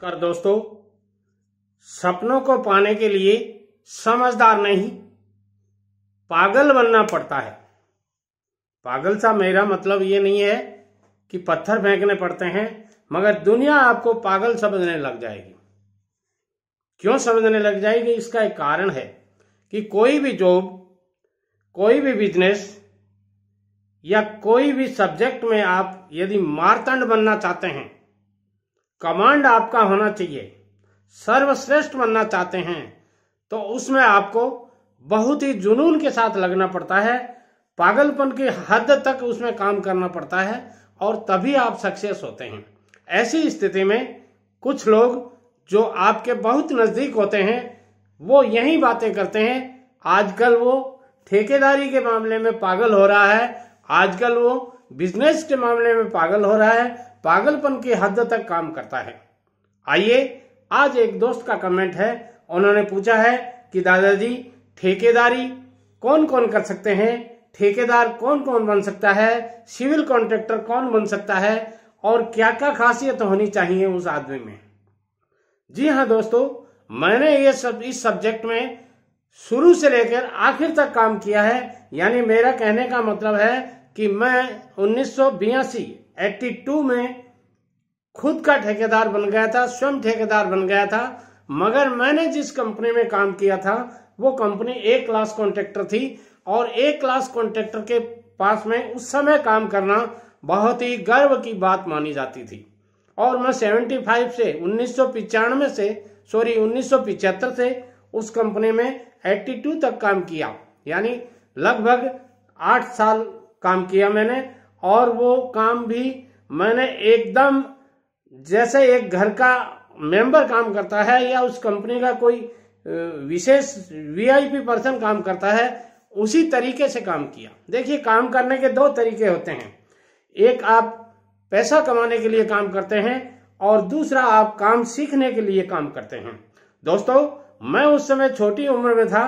कर दोस्तों सपनों को पाने के लिए समझदार नहीं पागल बनना पड़ता है पागल सा मेरा मतलब ये नहीं है कि पत्थर फेंकने पड़ते हैं मगर दुनिया आपको पागल समझने लग जाएगी क्यों समझने लग जाएगी इसका एक कारण है कि कोई भी जॉब कोई भी बिजनेस या कोई भी सब्जेक्ट में आप यदि मारतंड बनना चाहते हैं कमांड आपका होना चाहिए सर्वश्रेष्ठ बनना चाहते हैं तो उसमें आपको बहुत ही जुनून के साथ लगना पड़ता है पागलपन की हद तक उसमें काम करना पड़ता है और तभी आप सक्सेस होते हैं ऐसी स्थिति में कुछ लोग जो आपके बहुत नज़दीक होते हैं वो यही बातें करते हैं आजकल वो ठेकेदारी के मामले में पागल हो रहा है आजकल वो बिजनेस के मामले में पागल हो रहा है पागलपन की हद तक काम करता है आइए आज एक दोस्त का कमेंट है उन्होंने पूछा है कि दादाजी ठेकेदारी कौन कौन कर सकते हैं ठेकेदार कौन कौन बन सकता है सिविल कॉन्ट्रेक्टर कौन बन सकता है और क्या क्या खासियत होनी चाहिए उस आदमी में जी हाँ दोस्तों मैंने ये सब इस सब्जेक्ट में शुरू से लेकर आखिर तक काम किया है यानी मेरा कहने का मतलब है कि मैं उन्नीस सौ में खुद का ठेकेदार बन गया था स्वयं ठेकेदार बन गया था मगर मैंने जिस कंपनी में काम किया था वो कंपनी ए क्लास कॉन्ट्रेक्टर थी और ए क्लास कॉन्ट्रेक्टर के पास में उस समय काम करना बहुत ही गर्व की बात मानी जाती थी और मैं 75 से उन्नीस से सॉरी उन्नीस से उस कंपनी में 82 तक काम किया यानी लगभग आठ साल काम किया मैंने और वो काम भी मैंने एकदम जैसे एक घर का मेंबर काम करता है या उस कंपनी का कोई विशेष वीआईपी पर्सन काम करता है उसी तरीके से काम किया देखिए काम करने के दो तरीके होते हैं एक आप पैसा कमाने के लिए काम करते हैं और दूसरा आप काम सीखने के लिए काम करते हैं दोस्तों मैं उस समय छोटी उम्र में था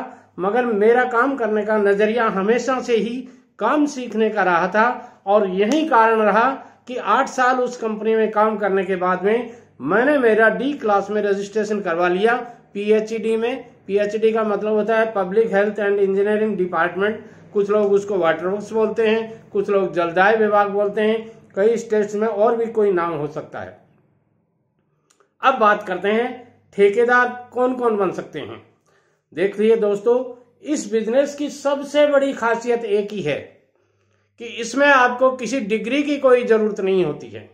मगर मेरा काम करने का नजरिया हमेशा से ही काम सीखने का रहा था और यही कारण रहा कि आठ साल उस कंपनी में काम करने के बाद में मैंने मेरा डी क्लास में रजिस्ट्रेशन करवा लिया पीएचडी में पीएचडी का मतलब होता है public health and engineering department कुछ लोग उसको वाटर बोलते हैं कुछ लोग जलदाय विभाग बोलते हैं कई स्टेट्स में और भी कोई नाम हो सकता है अब बात करते हैं ठेकेदार कौन कौन बन सकते हैं देख लिए दोस्तों इस बिजनेस की सबसे बड़ी खासियत एक ही है कि इसमें आपको किसी डिग्री की कोई जरूरत नहीं होती है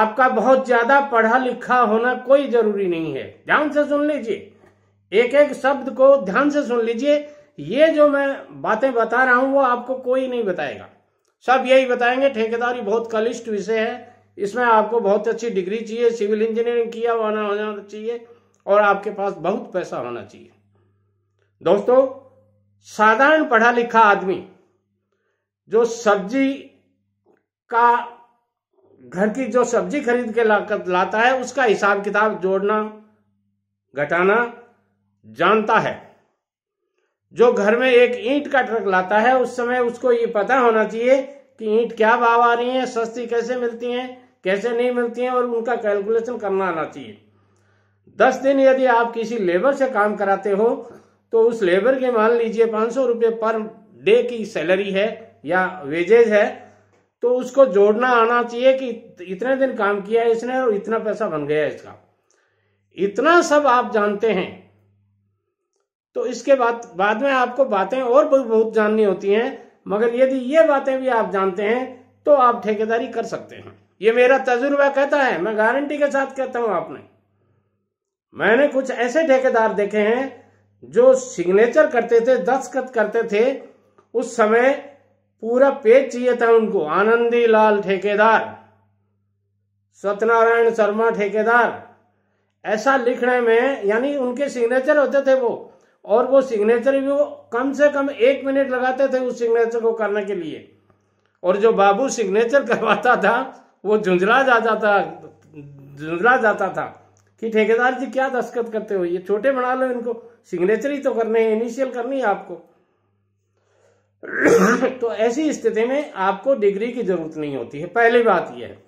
आपका बहुत ज्यादा पढ़ा लिखा होना कोई जरूरी नहीं है ध्यान से सुन लीजिए एक एक शब्द को ध्यान से सुन लीजिए ये जो मैं बातें बता रहा हूं वो आपको कोई नहीं बताएगा सब यही बताएंगे ठेकेदारी बहुत कलिष्ट विषय है इसमें आपको बहुत अच्छी डिग्री चाहिए सिविल इंजीनियरिंग किया होना होना चाहिए और आपके पास बहुत पैसा होना चाहिए दोस्तों साधारण पढ़ा लिखा आदमी जो सब्जी का घर की जो सब्जी खरीद के ला, लाता है उसका हिसाब किताब जोड़ना घटाना जानता है जो घर में एक ईंट का ट्रक लाता है उस समय उसको ये पता होना चाहिए कि ईंट क्या भाव आ रही है सस्ती कैसे मिलती है कैसे नहीं मिलती है और उनका कैलकुलेशन करना आना चाहिए दस दिन यदि आप किसी लेबर से काम कराते हो तो उस लेबर के मान लीजिए पांच सौ रुपये पर डे की सैलरी है या वेजेज है तो उसको जोड़ना आना चाहिए कि इतने दिन काम किया है इसने और इतना पैसा बन गया इसका इतना सब आप जानते हैं तो इसके बाद बाद में आपको बातें और बहुत जाननी होती हैं मगर यदि ये बातें भी आप जानते हैं तो आप ठेकेदारी कर सकते हैं ये मेरा तजुर्बा कहता है मैं गारंटी के साथ कहता हूं आपने मैंने कुछ ऐसे ठेकेदार देखे हैं जो सिग्नेचर करते थे दस्तखत करते थे उस समय पूरा पेज चाहिए था उनको आनंदी लाल ठेकेदार सत्यनारायण शर्मा ठेकेदार ऐसा लिखने में यानी उनके सिग्नेचर होते थे वो और वो सिग्नेचर भी वो कम से कम एक मिनट लगाते थे उस सिग्नेचर को करने के लिए और जो बाबू सिग्नेचर करवाता था वो झुंझला जा जाता झुंझला जाता था कि ठेकेदार जी क्या दस्खत करते हो ये छोटे बना लो इनको सिग्नेचर ही तो करने हैं इनिशियल करनी है आपको तो ऐसी स्थिति में आपको डिग्री की जरूरत नहीं होती है पहली बात यह है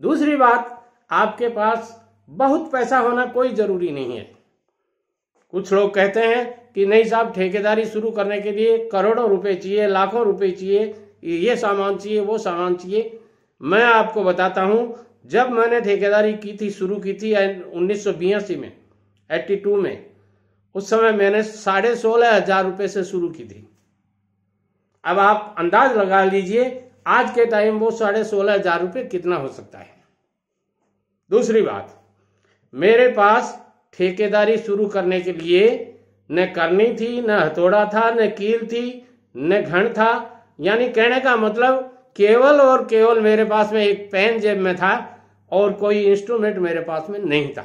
दूसरी बात आपके पास बहुत पैसा होना कोई जरूरी नहीं है कुछ लोग कहते हैं कि नहीं साहब ठेकेदारी शुरू करने के लिए करोड़ों रुपए चाहिए लाखों रुपए चाहिए ये सामान चाहिए वो सामान चाहिए मैं आपको बताता हूं जब मैंने ठेकेदारी की थी शुरू की थी उन्नीस में एट्टी में उस समय मैंने साढ़े सोलह हजार रुपए से शुरू की थी अब आप अंदाज लगा लीजिए आज के टाइम वो साढ़े सोलह हजार रुपये कितना हो सकता है दूसरी बात मेरे पास ठेकेदारी शुरू करने के लिए न करनी थी न हथौड़ा था न कील थी न घण था यानी कहने का मतलब केवल और केवल मेरे पास में एक पेन जेब में था और कोई इंस्ट्रूमेंट मेरे पास में नहीं था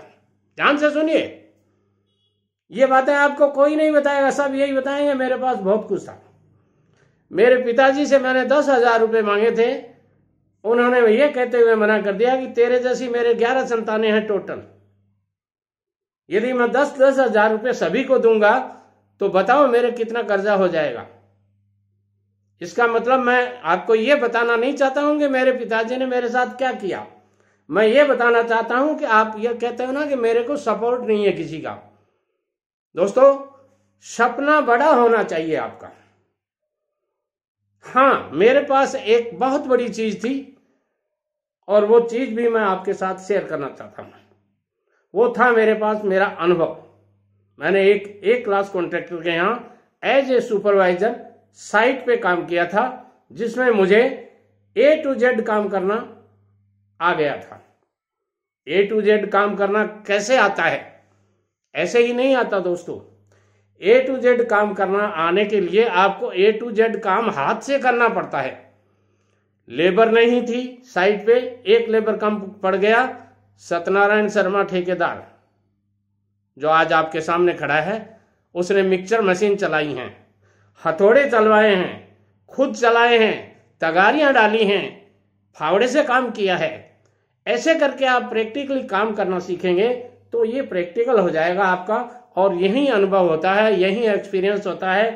ध्यान से सुनिए ये बातें आपको कोई नहीं बताएगा सब यही बताएंगे मेरे पास बहुत कुछ था मेरे पिताजी से मैंने दस हजार रुपये मांगे थे उन्होंने ये कहते हुए मना कर दिया कि तेरे जैसी मेरे ग्यारह संतानें हैं टोटल यदि मैं दस दस हजार रुपये सभी को दूंगा तो बताओ मेरे कितना कर्जा हो जाएगा इसका मतलब मैं आपको ये बताना नहीं चाहता हूं कि मेरे पिताजी ने मेरे साथ क्या किया मैं ये बताना चाहता हूं कि आप ये कहते हो ना कि मेरे को सपोर्ट नहीं है किसी का दोस्तों सपना बड़ा होना चाहिए आपका हाँ मेरे पास एक बहुत बड़ी चीज थी और वो चीज भी मैं आपके साथ शेयर करना चाहता हूं वो था मेरे पास मेरा अनुभव मैंने एक एक क्लास कॉन्ट्रेक्टर के यहां एज ए सुपरवाइजर साइट पे काम किया था जिसमें मुझे ए टू जेड काम करना आ गया था ए टू जेड काम करना कैसे आता है ऐसे ही नहीं आता दोस्तों ए टू जेड काम करना आने के लिए आपको ए टू जेड काम हाथ से करना पड़ता है लेबर नहीं थी साइट पे एक लेबर काम पड़ गया सत्यनारायण शर्मा ठेकेदार जो आज आपके सामने खड़ा है उसने मिक्सचर मशीन चलाई हैं हथौड़े चलवाए हैं खुद चलाए हैं तगारियां डाली हैं फावड़े से काम किया है ऐसे करके आप प्रैक्टिकली काम करना सीखेंगे तो ये प्रैक्टिकल हो जाएगा आपका और यही अनुभव होता है यही एक्सपीरियंस होता है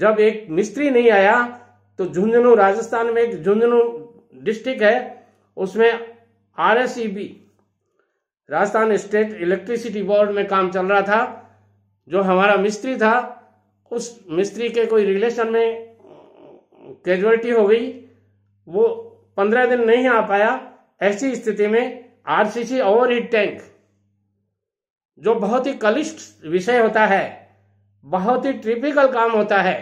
जब एक मिस्त्री नहीं आया तो झुंझुनू राजस्थान में एक झुंझुनू डिस्ट्रिक्ट है उसमें R e Rajasthan state electricity board में काम चल रहा था जो हमारा मिस्त्री था उस मिस्त्री के कोई रिलेशन में कैजुअलिटी हो गई वो पंद्रह दिन नहीं आ पाया ऐसी स्थिति में आरसीसी ओवर हीट टैंक जो बहुत ही कलिष्ट विषय होता है बहुत ही ट्रिपिकल काम होता है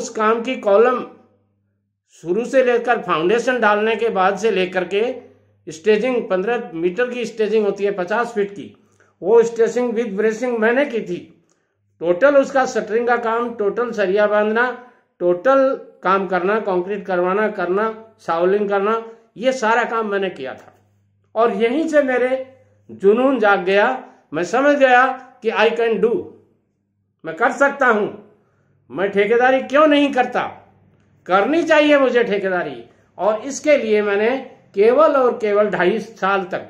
उस काम की कॉलम शुरू से लेकर फाउंडेशन डालने के बाद से लेकर के स्टेजिंग पंद्रह मीटर की स्टेजिंग होती है पचास फीट की वो स्टेजिंग विद ब्रेसिंग मैंने की थी टोटल उसका शटरिंग का काम टोटल सरिया बांधना टोटल काम करना कंक्रीट करवाना करना सावलिंग करना ये सारा काम मैंने किया था और यहीं से मेरे जुनून जाग गया मैं समझ गया कि आई कैन डू मैं कर सकता हूं मैं ठेकेदारी क्यों नहीं करता करनी चाहिए मुझे ठेकेदारी और इसके लिए मैंने केवल और केवल ढाई साल तक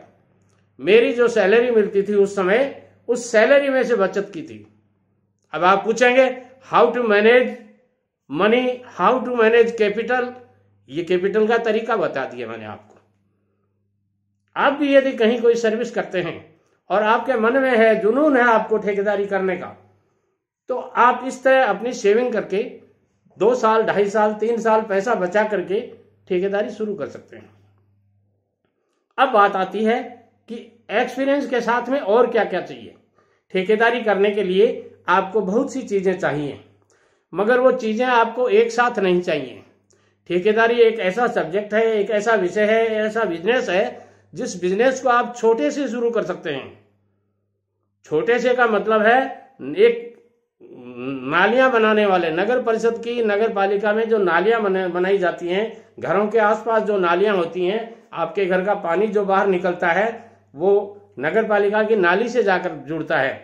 मेरी जो सैलरी मिलती थी उस समय उस सैलरी में से बचत की थी अब आप पूछेंगे how to manage money how to manage capital ये कैपिटल का तरीका बता दिया मैंने आपको आप भी यदि कहीं कोई सर्विस करते हैं और आपके मन में है जुनून है आपको ठेकेदारी करने का तो आप इस तरह अपनी सेविंग करके दो साल ढाई साल तीन साल पैसा बचा करके ठेकेदारी शुरू कर सकते हैं अब बात आती है कि एक्सपीरियंस के साथ में और क्या क्या चाहिए ठेकेदारी करने के लिए आपको बहुत सी चीज़ें चाहिए मगर वो चीज़ें आपको एक साथ नहीं चाहिए ठेकेदारी एक ऐसा सब्जेक्ट है एक ऐसा विषय है ऐसा बिजनेस है जिस बिजनेस को आप छोटे से शुरू कर सकते हैं छोटे से का मतलब है एक नालियां बनाने वाले नगर परिषद की नगर पालिका में जो नालियां बनाई जाती हैं घरों के आसपास जो नालियां होती हैं आपके घर का पानी जो बाहर निकलता है वो नगर पालिका की नाली से जाकर जुड़ता है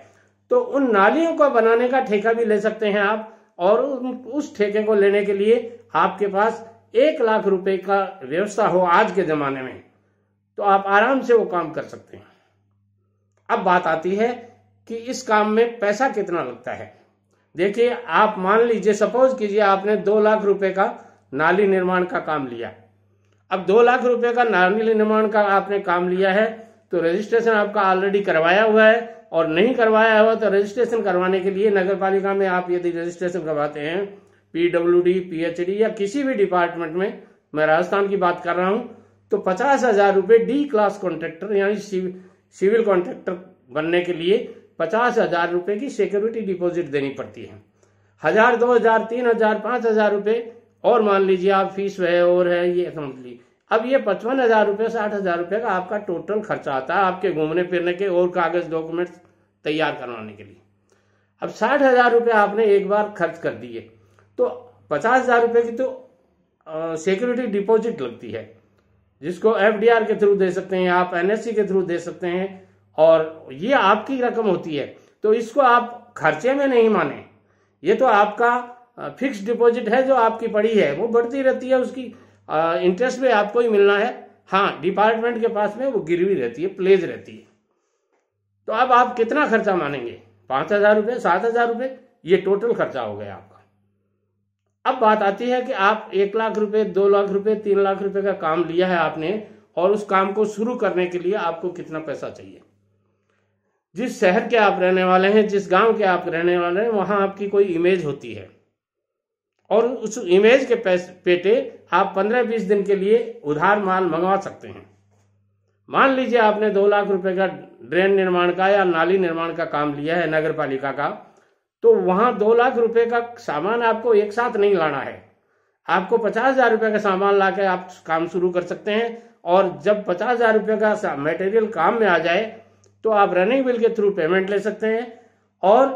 तो उन नालियों का बनाने का ठेका भी ले सकते हैं आप और उस ठेके को लेने के लिए आपके पास एक लाख रुपए का व्यवस्था हो आज के जमाने में तो आप आराम से वो काम कर सकते हैं अब बात आती है कि इस काम में पैसा कितना लगता है देखिए आप मान लीजिए सपोज कीजिए आपने दो लाख रुपए का नाली निर्माण का काम लिया अब दो लाख रुपए का नाली निर्माण का आपने काम लिया है तो रजिस्ट्रेशन आपका ऑलरेडी करवाया हुआ है और नहीं करवाया हुआ तो रजिस्ट्रेशन करवाने के लिए नगर पालिका में आप यदि रजिस्ट्रेशन करवाते हैं एच डी या किसी भी डिपार्टमेंट में मैं राजस्थान की बात कर रहा हूं तो पचास हजार रूपये डी क्लास कॉन्ट्रेक्टर यानी सिविल कॉन्ट्रेक्टर बनने के लिए पचास हजार रूपये की सिक्योरिटी डिपॉजिट देनी पड़ती है हजार दो हजार तीन हजार पांच हजार रूपये और मान लीजिए आप फीस वह और है ये समझ लीजिए अब ये पचपन हजार रुपये साठ हजार रुपये का आपका टोटल खर्चा आता है आपके घूमने फिरने के और कागज डॉक्यूमेंट तैयार करवाने के लिए अब साठ हजार रुपये आपने एक बार खर्च कर दिए तो पचास हजार रुपये की तो सिक्योरिटी डिपॉजिट लगती है जिसको एफ के थ्रू दे सकते हैं आप एन e के थ्रू दे सकते हैं और ये आपकी रकम होती है तो इसको आप खर्चे में नहीं माने ये तो आपका फिक्स डिपॉजिट है जो आपकी पड़ी है वो बढ़ती रहती है उसकी इंटरेस्ट में आपको ही मिलना है हाँ डिपार्टमेंट के पास में वो गिरवी रहती है प्लेज रहती है तो अब आप कितना खर्चा मानेंगे पांच हजार रुपये सात हजार रुपये ये टोटल खर्चा हो गया आपका अब बात आती है कि आप एक लाख रुपए दो लाख रुपए तीन लाख रुपए का काम लिया है आपने और उस काम को शुरू करने के लिए आपको कितना पैसा चाहिए जिस शहर के आप रहने वाले हैं जिस गांव के आप रहने वाले हैं वहां आपकी कोई इमेज होती है और उस इमेज के पेटे आप पंद्रह बीस दिन के लिए उधार माल मंगवा सकते हैं मान लीजिए आपने दो लाख रुपए का ड्रेन निर्माण का या नाली निर्माण का काम लिया है नगर पालिका का तो वहां दो लाख रुपए का सामान आपको एक साथ नहीं लाना है आपको पचास हजार रुपए का सामान ला आप काम शुरू कर सकते हैं और जब पचास हजार रुपए का मटेरियल काम में आ जाए तो आप रनिंग बिल के थ्रू पेमेंट ले सकते हैं और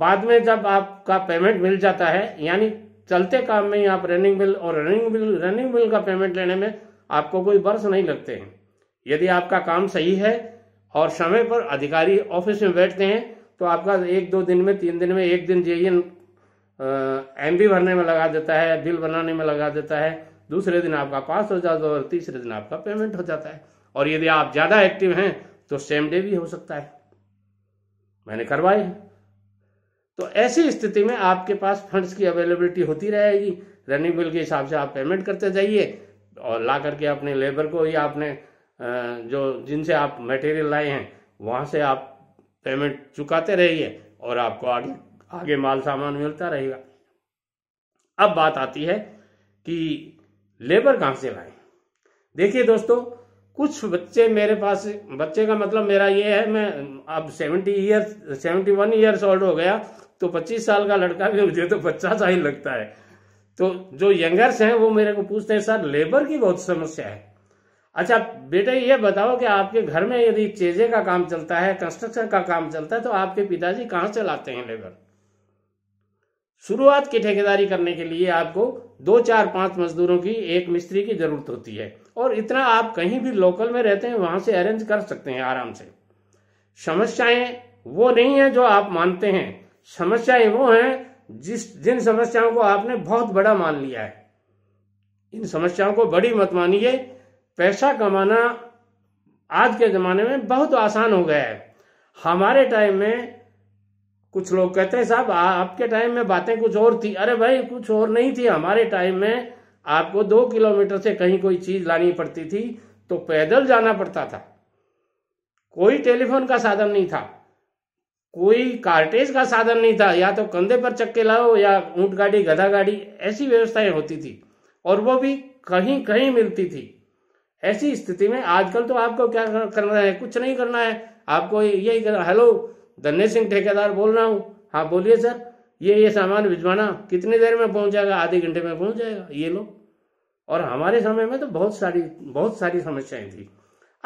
बाद में जब आपका पेमेंट मिल जाता है यानी चलते काम में ही आप रनिंग बिल और रनिंग बिल रनिंग बिल का पेमेंट लेने में आपको कोई बर्स नहीं लगते हैं यदि आपका काम सही है और समय पर अधिकारी ऑफिस में बैठते हैं तो आपका एक दो दिन में तीन दिन में एक दिन जे एम बी भरने में लगा देता है बिल बनाने में लगा देता है दूसरे दिन आपका पास हो जाता है और तीसरे दिन आपका पेमेंट हो जाता है और यदि आप ज़्यादा एक्टिव हैं तो सेम डे भी हो सकता है मैंने करवाए हैं तो ऐसी स्थिति में आपके पास फंड्स की अवेलेबिलिटी होती रहेगी रनिंग बिल के हिसाब से आप पेमेंट करते जाइए और ला करके अपने लेबर को या अपने जो जिनसे आप मटेरियल लाए हैं वहाँ से आप पेमेंट चुकाते रहिए और आपको आगे आगे माल सामान मिलता रहेगा अब बात आती है कि लेबर कहाँ से लाए देखिए दोस्तों कुछ बच्चे मेरे पास बच्चे का मतलब मेरा ये है मैं अब seventy years seventy one years old हो गया तो 25 साल का लड़का भी मुझे तो सा ही लगता है तो जो यंगर्स हैं वो मेरे को पूछते हैं सर लेबर की बहुत समस्या है अच्छा बेटा ये बताओ कि आपके घर में यदि चेजे का काम चलता है कंस्ट्रक्शन का काम चलता है तो आपके पिताजी कहाँ चलाते हैं लेबर शुरुआत की ठेकेदारी करने के लिए आपको दो चार पांच मजदूरों की एक मिस्त्री की जरूरत होती है और इतना आप कहीं भी लोकल में रहते हैं वहां से अरेंज कर सकते हैं आराम से समस्याएं वो नहीं है जो आप मानते हैं समस्याएं वो हैं जिस जिन समस्याओं को आपने बहुत बड़ा मान लिया है इन समस्याओं को बड़ी मत मानिए पैसा कमाना आज के ज़माने में बहुत आसान हो गया है हमारे टाइम में कुछ लोग कहते हैं साहब आपके टाइम में बातें कुछ और थी अरे भाई कुछ और नहीं थी हमारे टाइम में आपको दो किलोमीटर से कहीं कोई चीज़ लानी पड़ती थी तो पैदल जाना पड़ता था कोई टेलीफोन का साधन नहीं था कोई कार्टेज का साधन नहीं था या तो कंधे पर चक्के लाओ या ऊंट गाड़ी गधा गाड़ी ऐसी व्यवस्थाएं होती थी और वो भी कहीं कहीं मिलती थी ऐसी स्थिति में आजकल तो आपको क्या करना है कुछ नहीं करना है आपको यही करना हेलो धन्य सिंह ठेकेदार बोल रहा हूँ हाँ बोलिए सर ये ये सामान भिजवाना कितनी देर में पहुँच जाएगा आधे घंटे में पहुँच जाएगा ये लो और हमारे समय में तो बहुत सारी बहुत सारी समस्याएं थी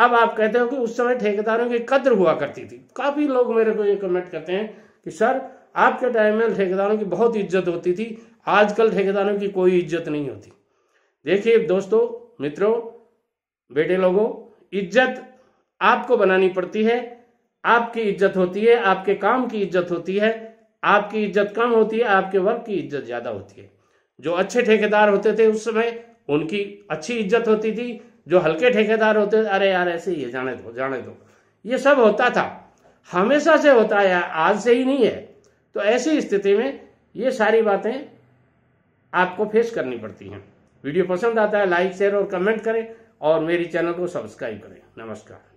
अब आप कहते हो कि उस समय ठेकेदारों की कद्र हुआ करती थी काफ़ी लोग मेरे को ये कमेंट करते हैं कि सर आपके टाइम में ठेकेदारों की बहुत इज्जत होती थी आजकल ठेकेदारों की कोई इज्जत नहीं होती देखिए दोस्तों मित्रों बेटे लोगों इज्जत आपको बनानी पड़ती है आपकी इज्जत होती है आपके काम की इज्जत होती है आपकी इज्जत कम होती है आपके वर्क की इज्जत ज़्यादा होती है जो अच्छे ठेकेदार होते थे उस समय उनकी अच्छी इज्जत होती थी जो हल्के ठेकेदार होते अरे यार ऐसे ही है जाने दो जाने दो ये सब होता था हमेशा से होता है आज से ही नहीं है तो ऐसी स्थिति में ये सारी बातें आपको फेस करनी पड़ती हैं वीडियो पसंद आता है लाइक शेयर और कमेंट करें और मेरी चैनल को सब्सक्राइब करें नमस्कार